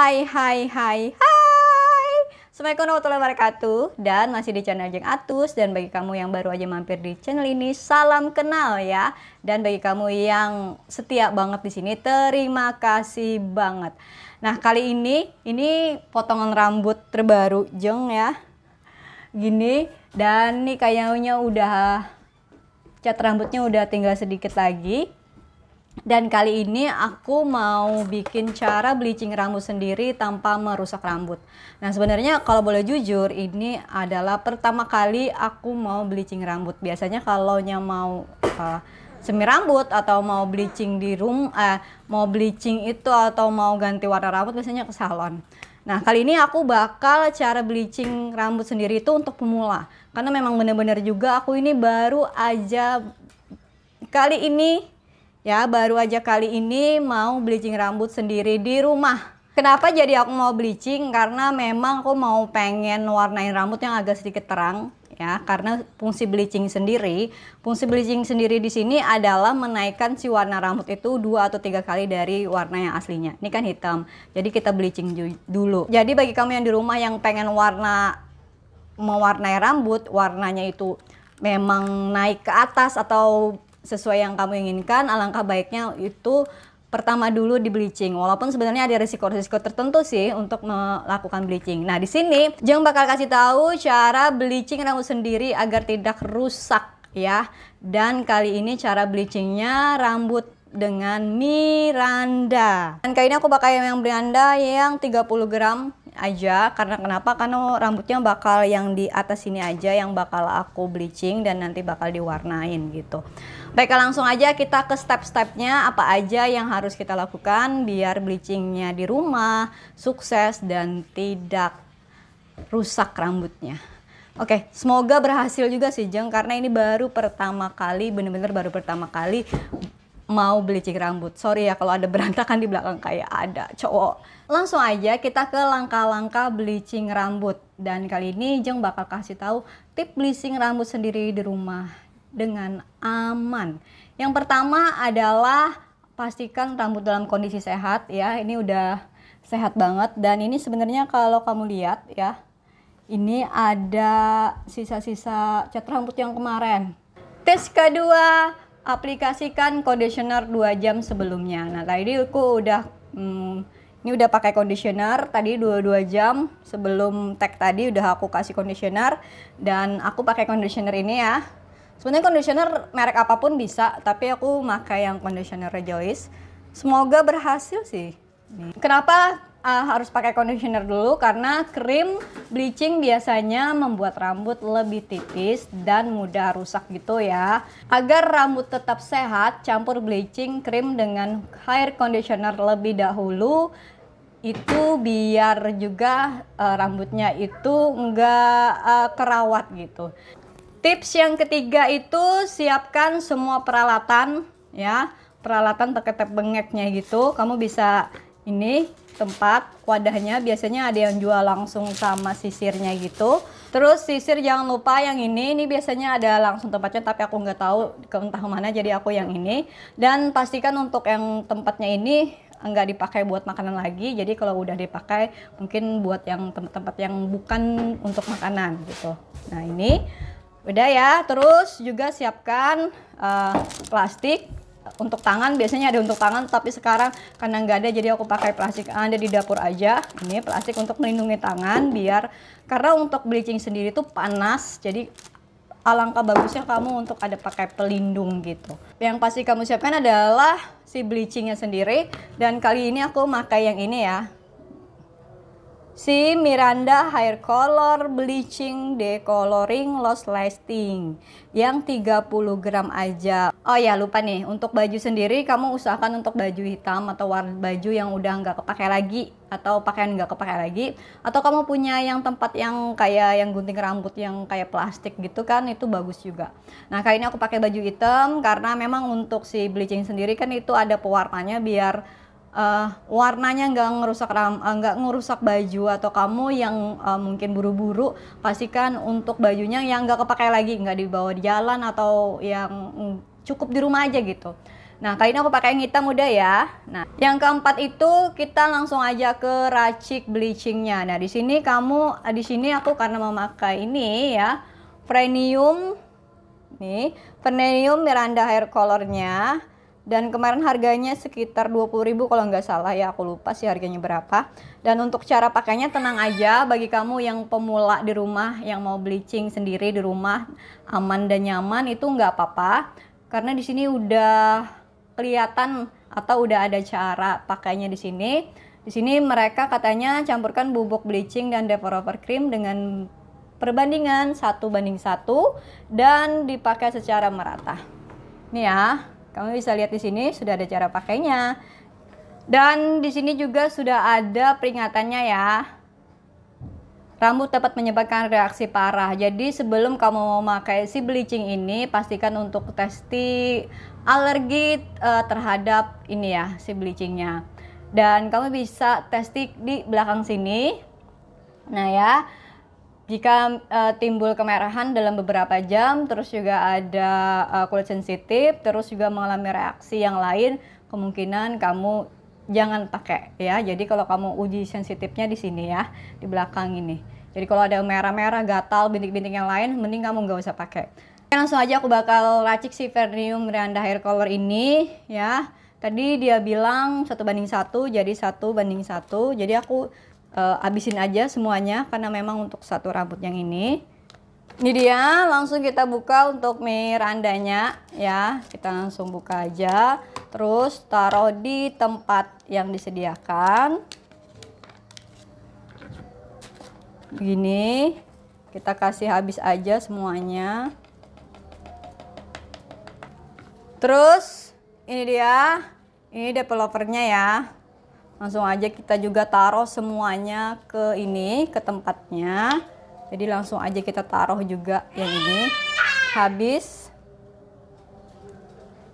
Hai hai hai hai Assalamualaikum warahmatullahi wabarakatuh Dan masih di channel Jeng Atus Dan bagi kamu yang baru aja mampir di channel ini Salam kenal ya Dan bagi kamu yang setia banget di sini Terima kasih banget Nah kali ini Ini potongan rambut terbaru Jeng ya Gini Dan nih kayaknya udah Cat rambutnya udah tinggal sedikit lagi dan kali ini aku mau bikin cara bleaching rambut sendiri tanpa merusak rambut. Nah sebenarnya kalau boleh jujur ini adalah pertama kali aku mau bleaching rambut. Biasanya kalau mau uh, eh, semir rambut atau mau bleaching di room, uh, eh, mau bleaching itu atau mau ganti warna rambut biasanya ke salon. Nah kali ini aku bakal cara bleaching rambut sendiri itu untuk pemula. Karena memang benar-benar juga aku ini baru aja kali ini Ya, baru aja kali ini mau bleaching rambut sendiri di rumah. Kenapa jadi aku mau bleaching? Karena memang aku mau pengen warnain rambut yang agak sedikit terang ya karena fungsi bleaching sendiri fungsi bleaching sendiri di sini adalah menaikkan si warna rambut itu dua atau tiga kali dari warna yang aslinya ini kan hitam jadi kita bleaching dulu jadi bagi kamu yang di rumah yang pengen warna mewarnai rambut warnanya itu memang naik ke atas atau sesuai yang kamu inginkan, alangkah baiknya itu pertama dulu di bleaching. Walaupun sebenarnya ada risiko-risiko tertentu sih untuk melakukan bleaching. Nah, di sini Jeng bakal kasih tahu cara bleaching rambut sendiri agar tidak rusak ya. Dan kali ini cara bleachingnya rambut dengan Miranda. Dan kali ini aku pakai yang Miranda yang 30 gram aja karena kenapa karena rambutnya bakal yang di atas sini aja yang bakal aku bleaching dan nanti bakal diwarnain gitu Baik langsung aja kita ke step-stepnya apa aja yang harus kita lakukan biar bleachingnya di rumah sukses dan tidak rusak rambutnya Oke, semoga berhasil juga sih Jeng karena ini baru pertama kali, bener-bener baru pertama kali mau bleaching rambut. Sorry ya kalau ada berantakan di belakang kayak ada cowok. Langsung aja kita ke langkah-langkah bleaching rambut. Dan kali ini Jeng bakal kasih tahu tip bleaching rambut sendiri di rumah dengan aman. Yang pertama adalah pastikan rambut dalam kondisi sehat ya. Ini udah sehat banget dan ini sebenarnya kalau kamu lihat ya. Ini ada sisa-sisa cat rambut yang kemarin. Tes kedua, aplikasikan conditioner 2 jam sebelumnya. Nah, tadi aku udah hmm, ini udah pakai conditioner tadi 22 jam sebelum tag tadi udah aku kasih conditioner dan aku pakai conditioner ini ya. Sebenarnya conditioner merek apapun bisa, tapi aku pakai yang conditioner Rejoice. Semoga berhasil sih. Kenapa uh, harus pakai conditioner dulu karena krim bleaching biasanya membuat rambut lebih tipis dan mudah rusak gitu ya. Agar rambut tetap sehat, campur bleaching krim dengan hair conditioner lebih dahulu itu biar juga uh, rambutnya itu enggak uh, eh, kerawat gitu. Tips yang ketiga itu siapkan semua peralatan ya. Peralatan teketep bengeknya gitu. Kamu bisa ini tempat wadahnya biasanya ada yang jual langsung sama sisirnya gitu terus sisir jangan lupa yang ini ini biasanya ada langsung tempatnya tapi aku nggak tahu ke entah mana jadi aku yang ini dan pastikan untuk yang tempatnya ini nggak dipakai buat makanan lagi jadi kalau udah dipakai mungkin buat yang tempat-tempat yang bukan untuk makanan gitu nah ini udah ya terus juga siapkan uh, plastik untuk tangan biasanya ada untuk tangan tapi sekarang karena nggak ada jadi aku pakai plastik ah, ada di dapur aja ini plastik untuk melindungi tangan biar karena untuk bleaching sendiri itu panas jadi alangkah bagusnya kamu untuk ada pakai pelindung gitu yang pasti kamu siapkan adalah si bleachingnya sendiri dan kali ini aku pakai yang ini ya si Miranda hair color bleaching decoloring loss lasting yang 30 gram aja oh ya lupa nih untuk baju sendiri kamu usahakan untuk baju hitam atau warna baju yang udah nggak kepake lagi atau pakaian nggak kepake lagi atau kamu punya yang tempat yang kayak yang gunting rambut yang kayak plastik gitu kan itu bagus juga nah kali ini aku pakai baju hitam karena memang untuk si bleaching sendiri kan itu ada pewarnanya biar uh, warnanya nggak ngerusak eh, nggak ngerusak baju atau kamu yang uh, mungkin buru-buru pastikan untuk bajunya yang nggak kepakai lagi nggak dibawa di jalan atau yang cukup di rumah aja gitu. Nah kali ini aku pakai yang hitam udah ya. Nah yang keempat itu kita langsung aja ke racik bleachingnya. Nah di sini kamu di sini aku karena memakai ini ya premium nih premium Miranda hair colornya dan kemarin harganya sekitar 20.000 kalau nggak salah ya aku lupa sih harganya berapa dan untuk cara pakainya tenang aja bagi kamu yang pemula di rumah yang mau bleaching sendiri di rumah aman dan nyaman itu nggak apa-apa karena di sini udah kelihatan atau udah ada cara pakainya di sini di sini mereka katanya campurkan bubuk bleaching dan developer cream dengan perbandingan satu banding satu dan dipakai secara merata nih ya kamu bisa lihat di sini sudah ada cara pakainya. Dan di sini juga sudah ada peringatannya ya. Rambut dapat menyebabkan reaksi parah. Jadi sebelum kamu mau pakai si bleaching ini, pastikan untuk testi alergi uh, terhadap ini ya, si bleachingnya. Dan kamu bisa testi di belakang sini. Nah ya, jika uh, timbul kemerahan dalam beberapa jam, terus juga ada uh, kulit sensitif, terus juga mengalami reaksi yang lain, kemungkinan kamu jangan pakai ya. Jadi kalau kamu uji sensitifnya di sini ya, di belakang ini. Jadi kalau ada merah-merah, gatal, bintik-bintik yang lain, mending kamu nggak usah pakai. Langsung aja aku bakal racik si Vernium Miranda Hair Color ini ya. Tadi dia bilang satu banding satu, jadi satu banding satu. Jadi aku uh, abisin aja semuanya karena memang untuk satu rambut yang ini ini dia langsung kita buka untuk mirandanya ya kita langsung buka aja terus taruh di tempat yang disediakan begini kita kasih habis aja semuanya terus ini dia ini developernya ya langsung aja kita juga taruh semuanya ke ini ke tempatnya jadi langsung aja kita taruh juga yang ini habis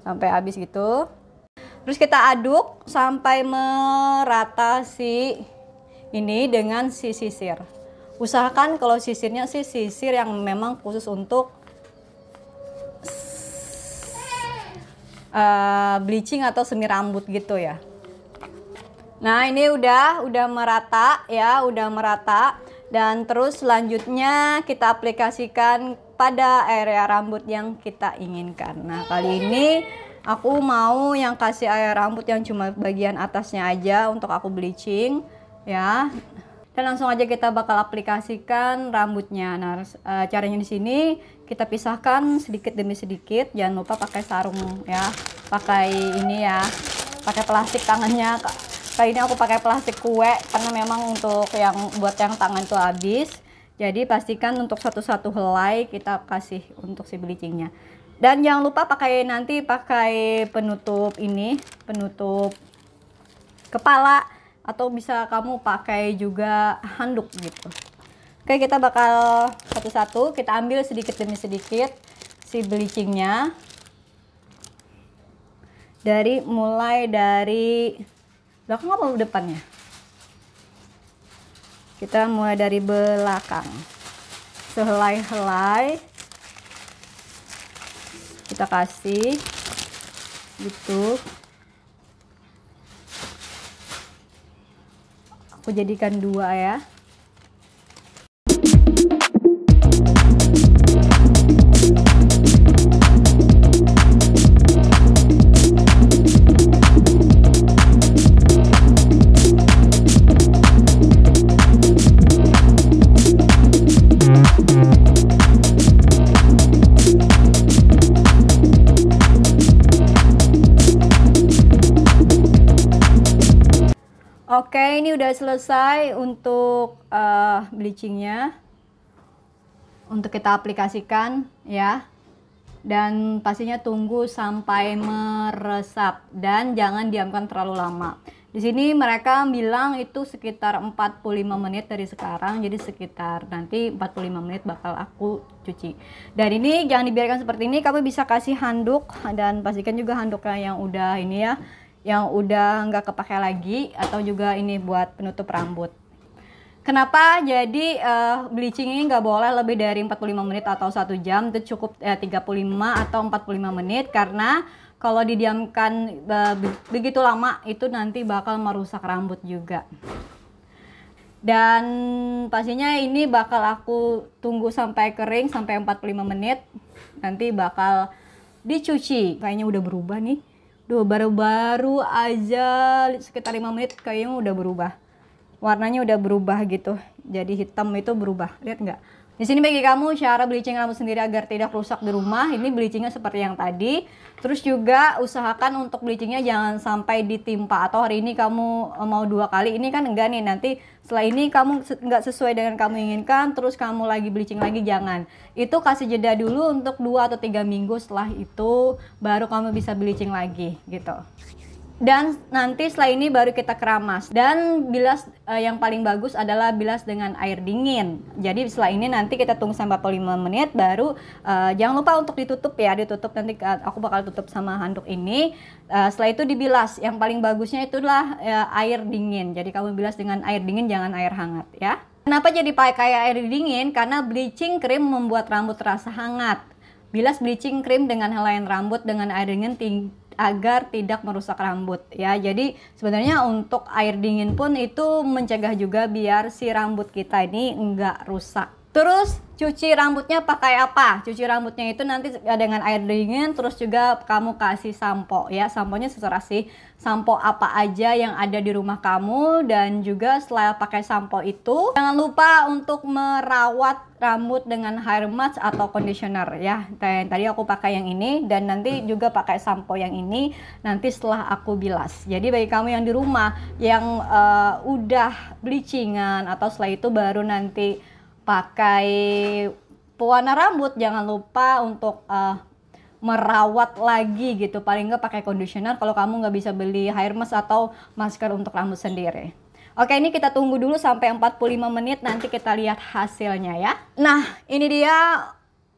sampai habis gitu terus kita aduk sampai merata si ini dengan si sisir usahakan kalau sisirnya sih sisir yang memang khusus untuk uh, bleaching atau semi rambut gitu ya Nah, ini udah udah merata ya, udah merata dan terus selanjutnya kita aplikasikan pada area rambut yang kita inginkan. Nah, kali ini aku mau yang kasih area rambut yang cuma bagian atasnya aja untuk aku bleaching ya. Dan langsung aja kita bakal aplikasikan rambutnya. Nah, e, caranya di sini kita pisahkan sedikit demi sedikit. Jangan lupa pakai sarung ya. Pakai ini ya. Pakai plastik tangannya kali ini aku pakai plastik kue karena memang untuk yang buat yang tangan tuh habis jadi pastikan untuk satu-satu helai kita kasih untuk si bleachingnya dan jangan lupa pakai nanti pakai penutup ini penutup kepala atau bisa kamu pakai juga handuk gitu oke kita bakal satu-satu kita ambil sedikit demi sedikit si bleachingnya dari mulai dari belakang apa depannya kita mulai dari belakang sehelai-helai kita kasih gitu aku jadikan dua ya Oke, ini udah selesai untuk uh, bleachingnya. Untuk kita aplikasikan ya. Dan pastinya tunggu sampai meresap dan jangan diamkan terlalu lama. Di sini mereka bilang itu sekitar 45 menit dari sekarang, jadi sekitar nanti 45 menit bakal aku cuci. Dan ini jangan dibiarkan seperti ini, kamu bisa kasih handuk dan pastikan juga handuknya yang udah ini ya, yang udah nggak kepake lagi atau juga ini buat penutup rambut. Kenapa jadi uh, bleaching ini nggak boleh lebih dari 45 menit atau satu jam itu cukup eh, 35 atau 45 menit karena kalau didiamkan uh, begitu lama itu nanti bakal merusak rambut juga. Dan pastinya ini bakal aku tunggu sampai kering sampai 45 menit nanti bakal dicuci. Kayaknya udah berubah nih. Duh, baru-baru aja sekitar 5 menit kayaknya udah berubah. Warnanya udah berubah gitu. Jadi hitam itu berubah. Lihat nggak? Di sini bagi kamu cara bleaching kamu sendiri agar tidak rusak di rumah. Ini bleachingnya seperti yang tadi. Terus juga usahakan untuk bleachingnya jangan sampai ditimpa atau hari ini kamu eh, mau dua kali ini kan enggak nih nanti setelah ini kamu nggak sesuai dengan kamu inginkan terus kamu lagi bleaching lagi jangan itu kasih jeda dulu untuk dua atau tiga minggu setelah itu baru kamu bisa bleaching lagi gitu dan nanti setelah ini baru kita keramas dan bilas uh, yang paling bagus adalah bilas dengan air dingin jadi setelah ini nanti kita tunggu sampai 45 menit baru uh, jangan lupa untuk ditutup ya ditutup nanti aku bakal tutup sama handuk ini uh, setelah itu dibilas yang paling bagusnya itulah uh, air dingin jadi kamu bilas dengan air dingin jangan air hangat ya kenapa jadi pakai air dingin karena bleaching cream membuat rambut terasa hangat Bilas bleaching cream dengan helaian rambut dengan air dingin ting agar tidak merusak rambut ya. Jadi sebenarnya untuk air dingin pun itu mencegah juga biar si rambut kita ini enggak rusak Terus cuci rambutnya pakai apa? Cuci rambutnya itu nanti dengan air dingin terus juga kamu kasih sampo ya. Samponya seserah sih. Sampo apa aja yang ada di rumah kamu dan juga setelah pakai sampo itu jangan lupa untuk merawat rambut dengan hair mask atau conditioner ya. Dan tadi aku pakai yang ini dan nanti juga pakai sampo yang ini nanti setelah aku bilas. Jadi bagi kamu yang di rumah yang uh, udah bleachingan atau setelah itu baru nanti pakai pewarna rambut jangan lupa untuk uh, merawat lagi gitu paling nggak pakai conditioner kalau kamu nggak bisa beli hair mask atau masker untuk rambut sendiri Oke ini kita tunggu dulu sampai 45 menit nanti kita lihat hasilnya ya Nah ini dia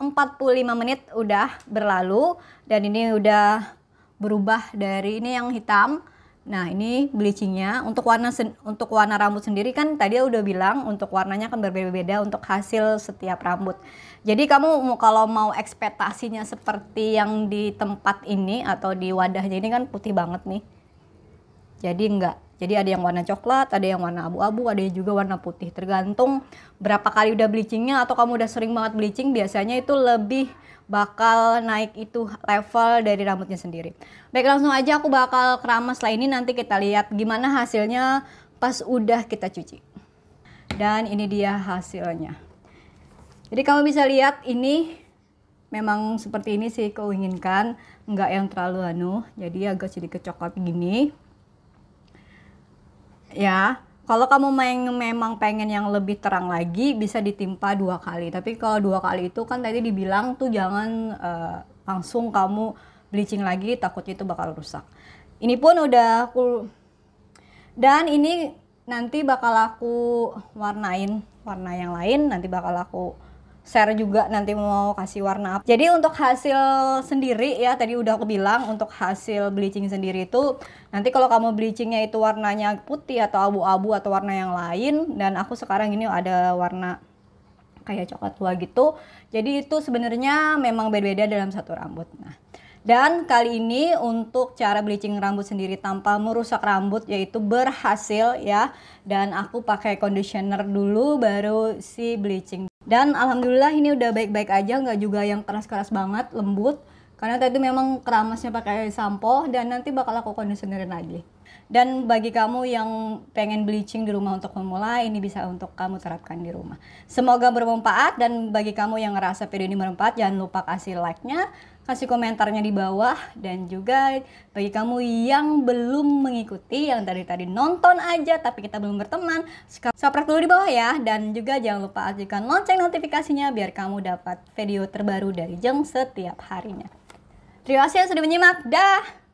45 menit udah berlalu dan ini udah berubah dari ini yang hitam Nah, ini bleachingnya. Untuk warna untuk warna rambut sendiri kan tadi udah bilang untuk warnanya kan berbeda-beda untuk hasil setiap rambut. Jadi kamu kalau mau ekspektasinya seperti yang di tempat ini atau di wadahnya ini kan putih banget nih. Jadi enggak. Jadi ada yang warna coklat, ada yang warna abu-abu, ada yang juga warna putih. Tergantung berapa kali udah bleachingnya atau kamu udah sering banget bleaching, biasanya itu lebih bakal naik itu level dari rambutnya sendiri. Baik langsung aja aku bakal keramas Setelah ini nanti kita lihat gimana hasilnya pas udah kita cuci. Dan ini dia hasilnya. Jadi kamu bisa lihat ini memang seperti ini sih keinginkan nggak yang terlalu anu jadi agak sedikit coklat gini ya kalau kamu main, memang pengen yang lebih terang lagi bisa ditimpa dua kali. Tapi kalau dua kali itu kan tadi dibilang tuh jangan uh, langsung kamu bleaching lagi takutnya itu bakal rusak. Ini pun udah aku dan ini nanti bakal aku warnain warna yang lain nanti bakal aku share juga nanti mau kasih warna apa. Jadi untuk hasil sendiri ya tadi udah aku bilang untuk hasil bleaching sendiri itu nanti kalau kamu bleachingnya itu warnanya putih atau abu-abu atau warna yang lain dan aku sekarang ini ada warna kayak coklat tua gitu. Jadi itu sebenarnya memang berbeda dalam satu rambut. Nah, dan kali ini untuk cara bleaching rambut sendiri tanpa merusak rambut yaitu berhasil ya. Dan aku pakai conditioner dulu baru si bleaching. Dan alhamdulillah ini udah baik-baik aja nggak juga yang keras-keras banget, lembut. Karena tadi memang keramasnya pakai sampo dan nanti bakal aku conditionerin lagi. Dan bagi kamu yang pengen bleaching di rumah untuk pemula, ini bisa untuk kamu terapkan di rumah. Semoga bermanfaat dan bagi kamu yang ngerasa video ini bermanfaat, jangan lupa kasih like-nya, kasih komentarnya di bawah dan juga bagi kamu yang belum mengikuti yang dari tadi nonton aja tapi kita belum berteman subscribe dulu di bawah ya dan juga jangan lupa aktifkan lonceng notifikasinya biar kamu dapat video terbaru dari Jeng setiap harinya. Terima kasih yang sudah menyimak. Dah.